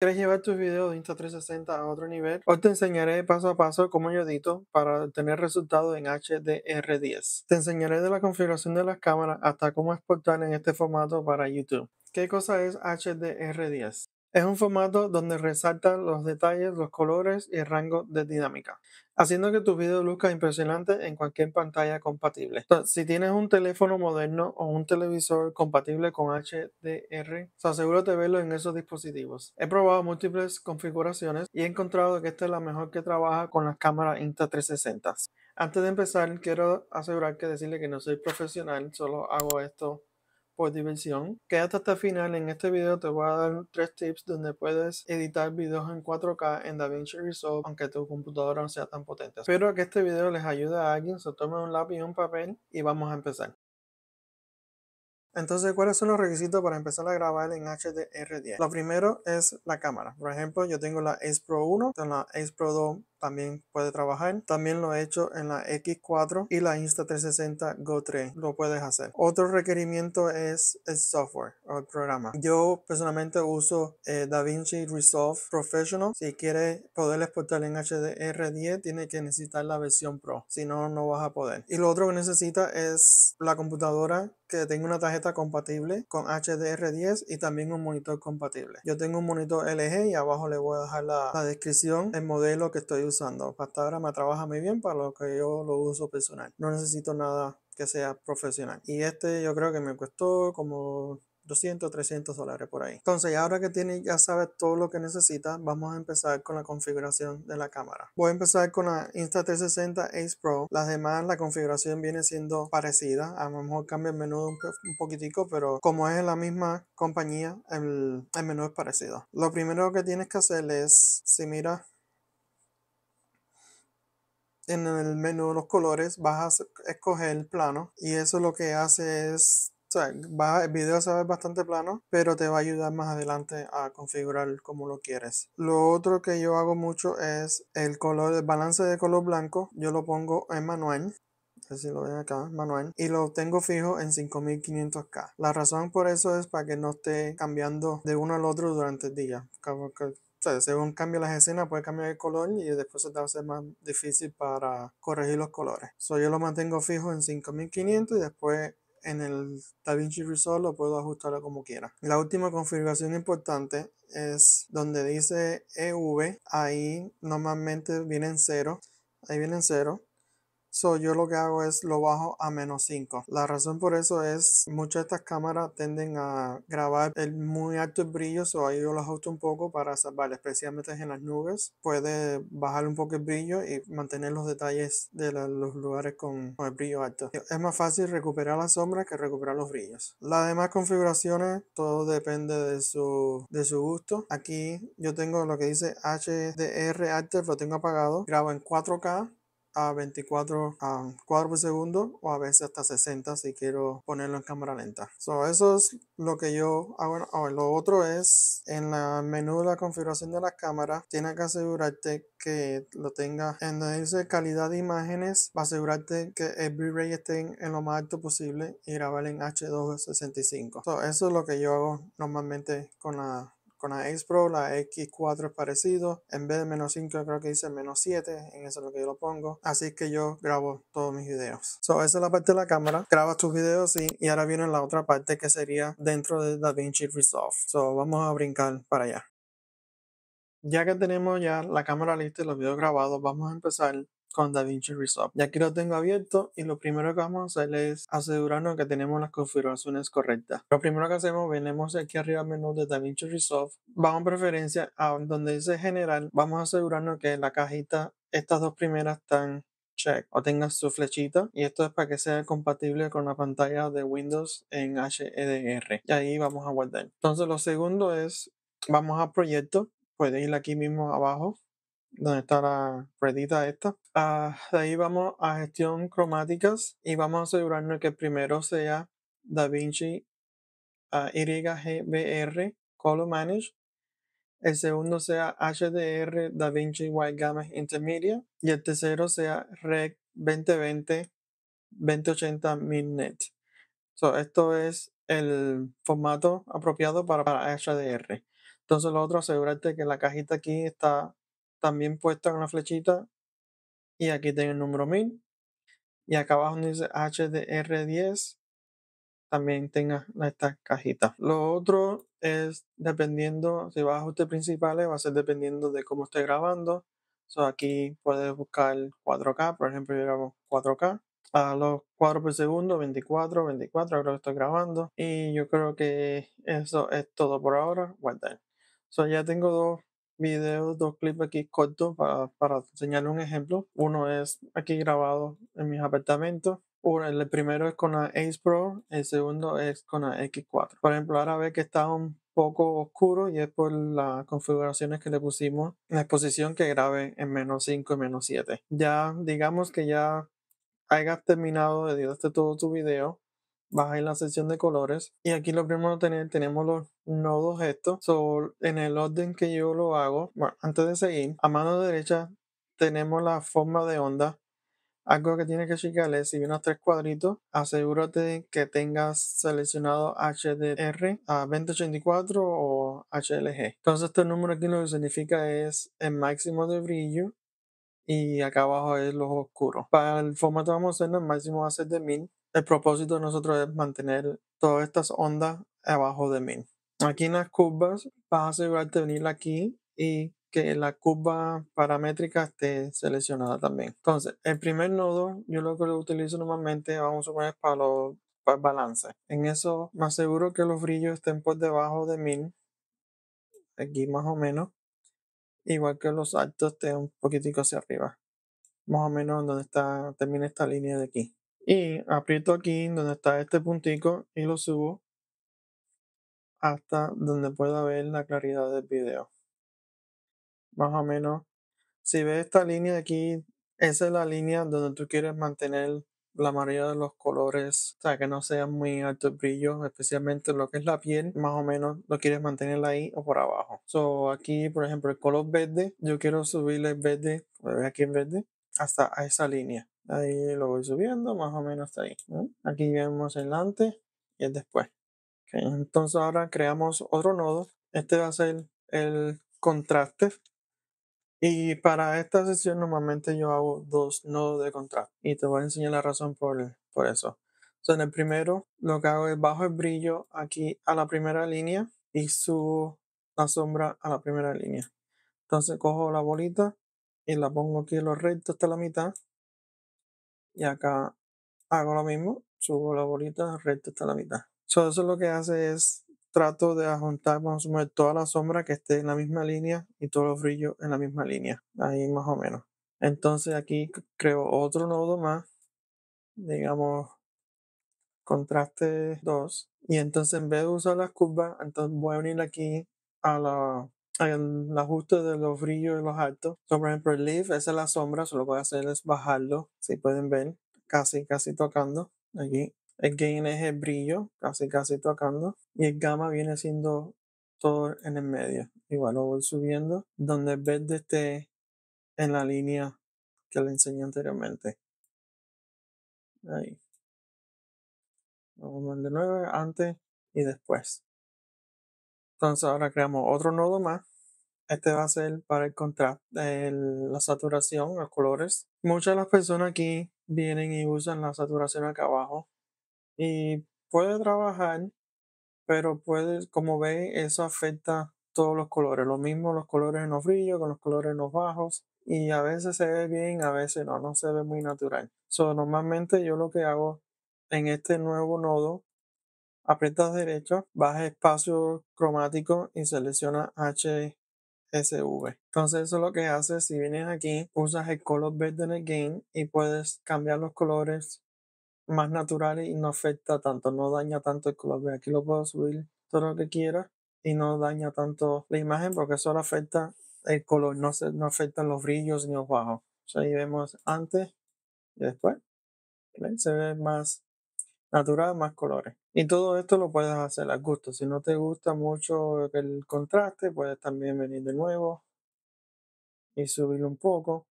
¿Quieres llevar tus videos de Insta360 a otro nivel? Hoy te enseñaré paso a paso cómo yo edito para obtener resultados en HDR10. Te enseñaré de la configuración de las cámaras hasta cómo exportar en este formato para YouTube. ¿Qué cosa es HDR10? Es un formato donde resaltan los detalles, los colores y el rango de dinámica, haciendo que tu video luzca impresionante en cualquier pantalla compatible. si tienes un teléfono moderno o un televisor compatible con HDR, asegúrate de verlo en esos dispositivos. He probado múltiples configuraciones y he encontrado que esta es la mejor que trabaja con las cámaras Insta360. Antes de empezar, quiero asegurar que decirle que no soy profesional, solo hago esto por diversión. Quédate hasta el final, en este video te voy a dar tres tips donde puedes editar videos en 4K en DaVinci Resolve aunque tu computadora no sea tan potente. Espero que este video les ayude a alguien, se tome un lápiz y un papel y vamos a empezar. Entonces, ¿cuáles son los requisitos para empezar a grabar en HDR10? Lo primero es la cámara. Por ejemplo, yo tengo la Ace Pro 1, tengo la Ace Pro 2 también puede trabajar. También lo he hecho en la X4 y la Insta360 Go 3. Lo puedes hacer. Otro requerimiento es el software o el programa. Yo personalmente uso eh, DaVinci Resolve Professional. Si quieres poder exportar en HDR10, tiene que necesitar la versión Pro. Si no, no vas a poder. Y lo otro que necesita es la computadora que tenga una tarjeta compatible con HDR10 y también un monitor compatible. Yo tengo un monitor LG y abajo le voy a dejar la, descripción, el modelo que estoy usando. hasta ahora me trabaja muy bien para lo que yo lo uso personal. No necesito nada que sea profesional. Y este yo creo que me costó como 200, 300 dólares por ahí. Entonces, ahora que tiene, ya sabes todo lo que necesita vamos a empezar con la configuración de la cámara. Voy a empezar con la Insta360 Ace Pro. Las demás, la configuración viene siendo parecida. A lo mejor cambia el menú un, poquitico, pero como es la misma compañía, el, menú es parecido. Lo primero que tienes que hacer es, si mira en el menú de los colores vas a escoger el plano y eso lo que hace es o sea, el video se va bastante plano, pero te va a ayudar más adelante a configurar como lo quieres. Lo otro que yo hago mucho es el color, el balance de color blanco. Yo lo pongo en manual. lo ven acá, manual, y lo tengo fijo en 5500K. La razón por eso es para que no esté cambiando de uno al otro durante el día según cambia las escenas, puede cambiar el color y después se te va a hacer más difícil para corregir los colores. yo lo mantengo fijo en 5500 y después en el DaVinci Resolve lo puedo ajustar como quiera. La última configuración importante es donde dice EV, ahí normalmente vienen cero, ahí vienen cero. So yo lo que hago es lo bajo a menos 5. La razón por eso es muchas de estas cámaras tienden a grabar el muy alto el brillo, so ahí yo lo ajusto un poco para salvar, especialmente en las nubes. Puede bajar un poco el brillo y mantener los detalles de los lugares con, el brillo alto. Es más fácil recuperar la sombra que recuperar los brillos. Las demás configuraciones, todo depende de su, de su gusto. Aquí yo tengo lo que dice HDR Active, lo tengo apagado. Grabo en 4K a 24 a cuadros por segundo o a veces hasta 60 si quiero ponerlo en cámara lenta. eso es lo que yo hago. Oh, lo otro es en el menú de la configuración de la cámara, tienes que asegurarte que lo tenga. en donde dice calidad de imágenes, va a asegurarte que el ray esté en, lo más alto posible y grabar en H265. eso es lo que yo hago normalmente con la con la X Pro, la X4 es parecido. En vez de menos 5, creo que dice menos 7. En eso es lo que yo lo pongo. Así que yo grabo todos mis videos. So, esa es la parte de la cámara. Grabas tus videos y, y ahora viene la otra parte que sería dentro de DaVinci Resolve. So, vamos a brincar para allá. Ya que tenemos ya la cámara lista y los videos grabados, vamos a empezar con DaVinci Resolve. Ya aquí lo tengo abierto y lo primero que vamos a hacer es asegurarnos que tenemos las configuraciones correctas. Lo primero que hacemos, venimos aquí arriba al menú de DaVinci Resolve, vamos a preferencia a donde dice general, vamos a asegurarnos que en la cajita, estas dos primeras están check o tengan su flechita y esto es para que sea compatible con la pantalla de Windows en hdr e y ahí vamos a guardar entonces lo segundo es vamos a proyecto puede ir aquí mismo abajo donde está la ruedita esta. Ah, de ahí vamos a gestión cromáticas y vamos a asegurarnos que el primero sea DaVinci uh, ah, YGBR Color Manage. El segundo sea HDR DaVinci Wide Gamma Intermedia. Y el tercero sea Rec 2020 2080 net So, esto es el formato apropiado para, para HDR. Entonces lo otro, asegurarte que la cajita aquí está también puesta con la flechita. Y aquí tengo el número 1000. Y acá abajo dice HDR10, también tenga esta cajita Lo otro es dependiendo, si vas a ajustes principales, va a ser dependiendo de cómo esté grabando. So aquí puedes buscar 4K, por ejemplo, yo grabo 4K a los 4 por segundo, 24, 24, creo que estoy grabando. Y yo creo que eso es todo por ahora. Guardar. So ya tengo dos videos, dos clips aquí cortos para, para un ejemplo. Uno es aquí grabado en mis apartamentos. el primero es con la Ace Pro, el segundo es con la X4. Por ejemplo, ahora ve que está un poco oscuro y es por las configuraciones que le pusimos en la exposición que grabe en menos 5 y menos 7. Ya digamos que ya hayas terminado de todo tu video, Baja en la sección de colores y aquí lo primero tener, tenemos los nodos estos so, en el orden que yo lo hago bueno antes de seguir a mano derecha tenemos la forma de onda algo que tienes que checar es si vienes tres cuadritos asegúrate que tengas seleccionado HDR a 2084 o HLG entonces este número aquí lo que significa es el máximo de brillo y acá abajo es los oscuros para el formato vamos a hacer el máximo va a ser de 1000 el propósito de nosotros es mantener todas estas ondas abajo de 1000. Aquí en las curvas vas a asegurarte de venir aquí y que la curva paramétrica esté seleccionada también. Entonces, el primer nodo, yo lo que lo utilizo normalmente, vamos a poner para los para En eso me aseguro que los brillos estén por debajo de 1000, aquí más o menos, igual que los altos estén un poquitico hacia arriba, más o menos donde está, termina esta línea de aquí y aprieto aquí donde está este puntico y lo subo hasta donde pueda ver la claridad del video. Más o menos. Si ves esta línea aquí, esa es la línea donde tú quieres mantener la mayoría de los colores, o sea, que no sean muy altos brillo especialmente lo que es la piel, más o menos lo quieres mantener ahí o por abajo. So, aquí, por ejemplo, el color verde, yo quiero subirle el verde, lo aquí en verde, hasta esa línea. Ahí lo voy subiendo más o menos hasta ahí. Aquí vemos el antes y el después. Entonces ahora creamos otro nodo. Este va a ser el contraste. Y para esta sesión normalmente yo hago dos nodos de contraste. Y te voy a enseñar la razón por, por eso. Entonces en el primero lo que hago es bajo el brillo aquí a la primera línea y subo la sombra a la primera línea. Entonces cojo la bolita y la pongo aquí en los recto hasta la mitad y acá hago lo mismo, subo la bolita recto hasta la mitad. eso es lo que hace es trato de juntar Vamos a sumar toda la sombra que esté en la misma línea y todos los brillos en la misma línea, ahí más o menos. Entonces aquí creo otro nodo más, digamos contraste 2 y entonces en vez de usar las curvas, entonces voy a unir aquí a la el ajuste de los brillos y los altos. So, por ejemplo, el leaf, esa es la sombra, Solo lo que voy a hacer es bajarlo, si pueden ver, casi, casi tocando aquí. El gain es el brillo, casi, casi tocando. Y el gamma viene siendo todo en el medio. Igual lo voy subiendo, donde el verde esté en la línea que le enseñé anteriormente. Ahí. Vamos de nuevo antes y después. Entonces ahora creamos otro nodo más. Este va a ser para el contraste, la saturación, los colores. Muchas de las personas aquí vienen y usan la saturación acá abajo. Y puede trabajar, pero puede, como veis, eso afecta todos los colores. Lo mismo los colores en los brillos, con los colores en los bajos. Y a veces se ve bien, a veces no, no se ve muy natural. So, normalmente yo lo que hago en este nuevo nodo Aprietas derecho, vas espacio cromático y selecciona HSV. Entonces eso lo que hace, si vienes aquí, usas el color verde en el game y puedes cambiar los colores más naturales y no afecta tanto, no daña tanto el color Aquí lo puedo subir todo lo que quiera y no daña tanto la imagen porque solo afecta el color, no, se, no afectan los brillos ni los bajos. O ahí vemos antes y después. Se ve más natural, más colores. Y todo esto lo puedes hacer a gusto. Si no te gusta mucho el contraste, puedes también venir de nuevo y subirlo un poco.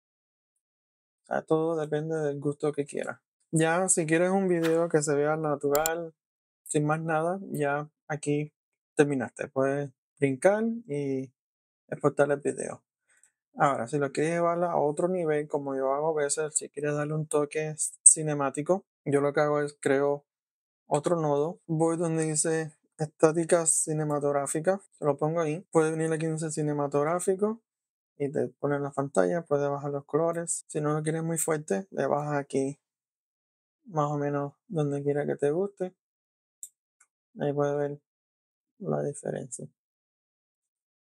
O todo depende del gusto que quieras. Ya, si quieres un video que se vea natural, sin más nada, ya aquí terminaste. Puedes brincar y exportar el video. Ahora, si lo quieres llevar a otro nivel, como yo hago a veces, si quieres darle un toque cinemático, yo lo que hago es creo otro nodo. Voy donde dice estática cinematográfica. lo pongo ahí. Puede venir aquí donde dice cinematográfico y te pone la pantalla. Puede bajar los colores. Si no lo quieres muy fuerte, le bajas aquí más o menos donde quiera que te guste. Ahí puede ver la diferencia.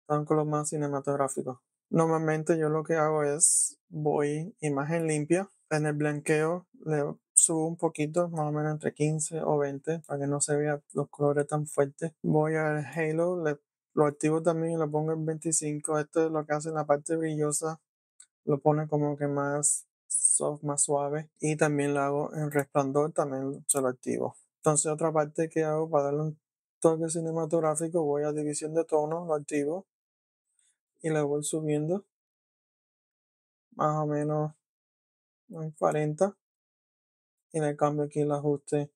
Están con los más cinematográficos. Normalmente yo lo que hago es voy imagen limpia. En el blanqueo le subo un poquito, más o menos entre 15 o 20, para que no se vean los colores tan fuertes. Voy al Halo, lo activo también y lo pongo en 25. Esto es lo que hace en la parte brillosa, lo pone como que más soft, más suave. Y también lo hago en resplandor, también se lo activo. Entonces otra parte que hago para darle un toque cinematográfico, voy a división de tono, lo activo y le voy subiendo más o menos en 40 en el cambio aquí el ajuste.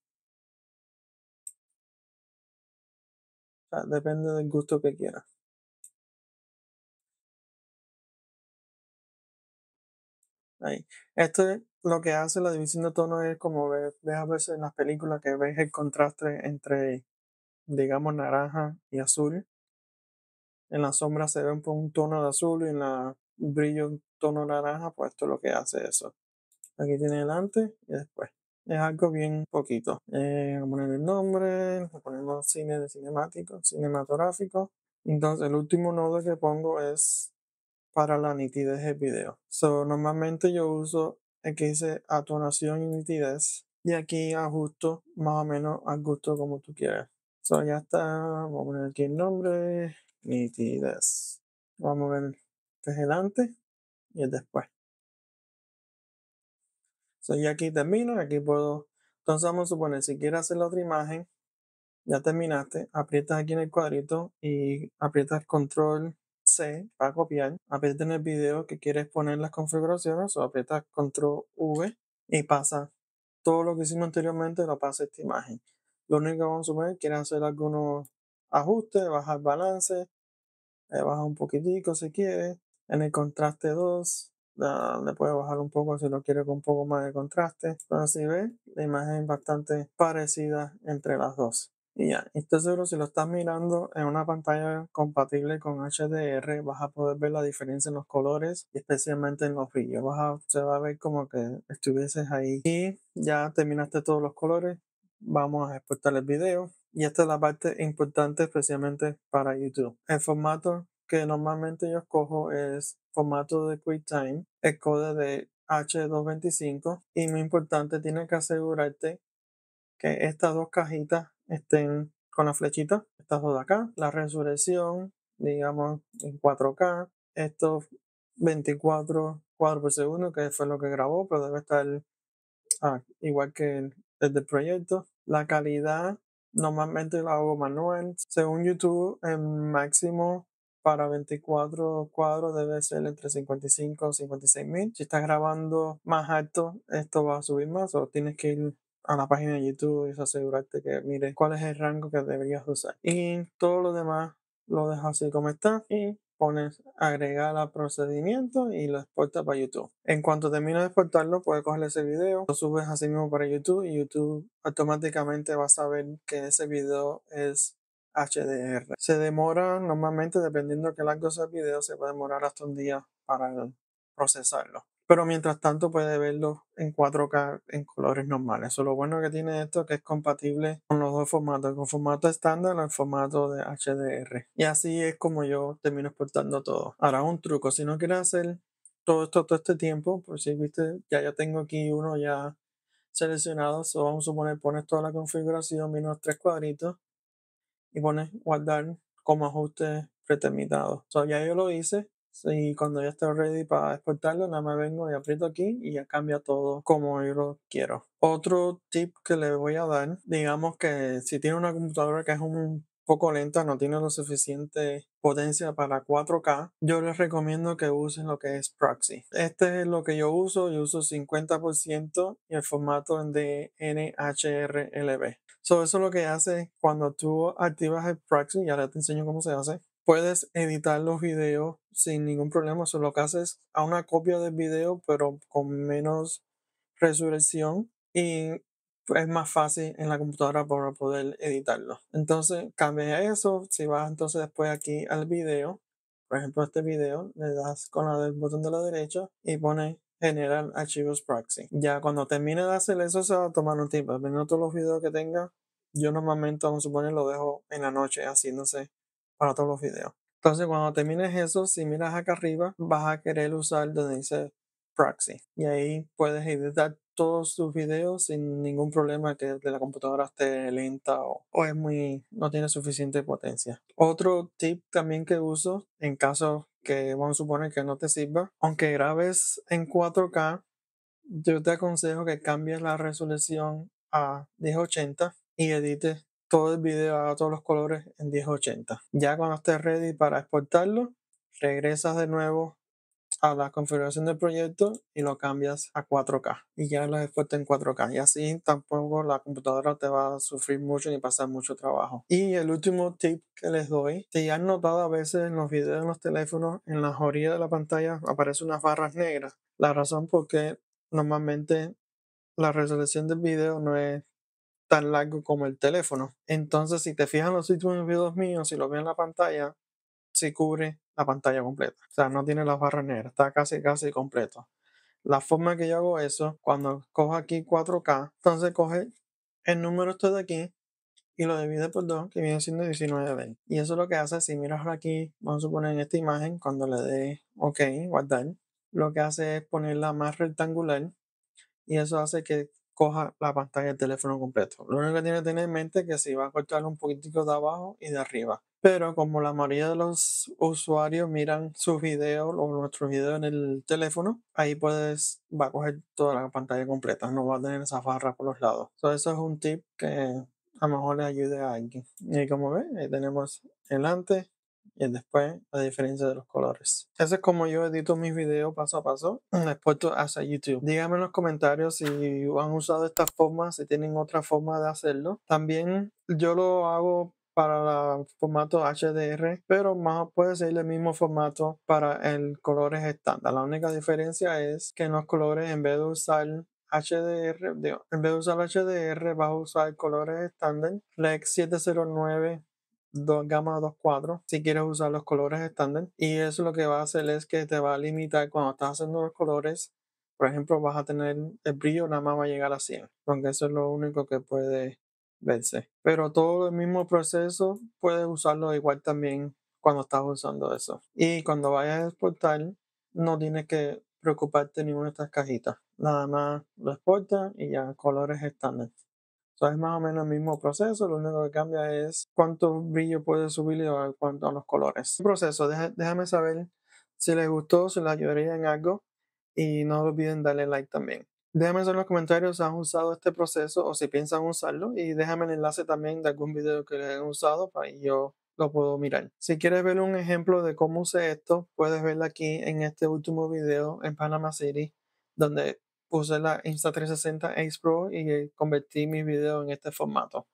depende del gusto que quieras. Ahí. Esto es lo que hace la división de tono es como ves, a veces en las películas que ves el contraste entre, digamos, naranja y azul. En la sombra se ve un, tono de azul y en la brillo un tono naranja, pues esto es lo que hace eso. Aquí tiene el y después es algo bien poquito. Eh, a poner el nombre, ponemos cine de cinemático, cinematográfico. Entonces el último nodo que pongo es para la nitidez del video. So, normalmente yo uso el que dice atonación y nitidez. Y aquí ajusto más o menos al gusto como tú quieras. So, ya está. Vamos a poner aquí el nombre. Nitidez. Vamos a ver Este es el antes y el después y aquí termino, aquí puedo. Entonces vamos a suponer, si quieres hacer la otra imagen, ya terminaste, aprietas aquí en el cuadrito y aprietas control C para copiar, aprietas en el video que quieres poner las configuraciones o aprietas control V y pasa todo lo que hicimos anteriormente, lo pasa esta imagen. Lo único que vamos a suponer, quieres hacer algunos ajustes, bajar balance, eh, baja un poquitico si quieres, en el contraste 2, le puede bajar un poco si lo quiere con un poco más de contraste. Pero si ve, la imagen es bastante parecida entre las dos. Y ya, esto seguro si lo estás mirando en una pantalla compatible con HDR, vas a poder ver la diferencia en los colores y especialmente en los brillos. Vas se va a ver como que estuvieses ahí. Y ya terminaste todos los colores. Vamos a exportar el video. Y esta es la parte importante especialmente para YouTube. El formato que normalmente yo escojo es formato de QuickTime, el code de H225 y muy importante, tienes que asegurarte que estas dos cajitas estén con la flechita, estas dos de acá, la resurrección, digamos en 4K, estos 24 cuadros por segundo, que fue lo que grabó, pero debe estar ah, igual que el, del proyecto. La calidad, normalmente lo hago manual. Según YouTube, el máximo para 24 cuadros debe ser entre 55 o 56 mil. Si estás grabando más alto, esto va a subir más o tienes que ir a la página de YouTube y asegurarte que mires cuál es el rango que deberías usar. Y todo lo demás lo dejas así como está y pones agregar al procedimiento y lo exportas para YouTube. En cuanto termines de exportarlo, puedes coger ese video, lo subes así mismo para YouTube y YouTube automáticamente va a saber que ese video es HDR. Se demora normalmente, dependiendo de qué largo sea el video, se puede demorar hasta un día para procesarlo. Pero mientras tanto puede verlo en 4K en colores normales. Eso lo bueno que tiene esto es que es compatible con los dos formatos, con formato estándar o el formato de HDR. Y así es como yo termino exportando todo. Ahora un truco, si no quieres hacer todo esto todo este tiempo, por si viste, ya yo tengo aquí uno ya seleccionado. So, vamos a suponer, pones toda la configuración, menos tres cuadritos y pones guardar como ajuste preterminados. ya yo lo hice. Y cuando ya estoy ready para exportarlo, nada más vengo y aprieto aquí y ya cambia todo como yo lo quiero. Otro tip que le voy a dar, digamos que si tiene una computadora que es un poco lenta, no tiene lo suficiente potencia para 4K, yo les recomiendo que usen lo que es proxy. Este es lo que yo uso, yo uso 50% y el formato en dnhrlb So, eso es lo que hace cuando tú activas el proxy y ahora te enseño cómo se hace. Puedes editar los videos sin ningún problema. solo que haces a una copia del video, pero con menos resurrección. Y es más fácil en la computadora para poder editarlo. Entonces, cambia eso. Si vas entonces después aquí al video, por ejemplo, este video, le das con el botón de la derecha y pone generar archivos proxy. Ya cuando termine de hacer eso, se va a tomar un tiempo. Dependiendo todos los videos que tenga, yo normalmente, vamos a lo dejo en la noche, haciéndose para todos los videos. Entonces, cuando termines eso, si miras acá arriba, vas a querer usar donde dice proxy. Y ahí puedes editar todos sus videos sin ningún problema que de la computadora esté lenta o, o, es muy no tiene suficiente potencia. Otro tip también que uso en caso que vamos a suponer que no te sirva, aunque grabes en 4K, yo te aconsejo que cambies la resolución a 1080 y edites todo el video a todos los colores en 1080. Ya cuando estés ready para exportarlo, regresas de nuevo a la configuración del proyecto y lo cambias a 4K y ya lo exporta en 4K y así tampoco la computadora te va a sufrir mucho ni pasar mucho trabajo. Y el último tip que les doy, si han notado a veces en los videos en los teléfonos, en las orillas de la pantalla aparecen unas barras negras. La razón por normalmente la resolución del video no es tan largo como el teléfono. Entonces, si te fijan en los últimos videos míos, si lo ves en la pantalla, cubre la pantalla completa. O sea, no tiene las barras negras, está casi, casi completo. La forma que yo hago eso, cuando cojo aquí 4K, entonces coge el número esto de aquí y lo divide por 2, que viene siendo 1920. Y eso lo que hace, si miras aquí, vamos a poner en esta imagen, cuando le dé OK, guardar, lo que hace es ponerla más rectangular y eso hace que coja la pantalla del teléfono completo. Lo único que tiene que tener en mente es que si va a cortar un poquitico de abajo y de arriba. Pero como la mayoría de los usuarios miran sus videos o nuestros videos en el teléfono, ahí puedes, va a coger toda la pantalla completa, no va a tener esa barra por los lados. So, eso es un tip que a lo mejor le ayude a alguien. Y como ven, ahí tenemos el antes y el después, la diferencia de los colores. Eso es como yo edito mis videos paso a paso, mm, expuesto hacia YouTube. Díganme en los comentarios si han usado esta forma, si tienen otra forma de hacerlo. También yo lo hago para el formato HDR, pero más puede ser el mismo formato para el colores estándar. La única diferencia es que en los colores, en vez de usar HDR, en vez de usar HDR, vas a usar colores estándar, Lex 709 2 gama 2.4 si quieres usar los colores estándar y eso lo que va a hacer es que te va a limitar cuando estás haciendo los colores por ejemplo vas a tener el brillo nada más va a llegar a 100 porque eso es lo único que puede pero todo el mismo proceso puedes usarlo igual también cuando estás usando eso. Y cuando vayas a exportar, no tienes que preocuparte ninguna de estas cajitas. Nada más lo exportas y ya colores estándar. Entonces es más o menos el mismo proceso, lo único que cambia es cuánto brillo puedes subir y cuánto a los colores. El proceso, déjame saber si les gustó, si les ayudaría en algo y no olviden darle like también. Déjame en los comentarios si han usado este proceso o si piensan usarlo y déjame el enlace también de algún video que les hayan usado para yo lo puedo mirar. Si quieres ver un ejemplo de cómo usé esto, puedes verlo aquí en este último video en Panama City, donde puse la Insta360 Ace Pro y convertí mi video en este formato.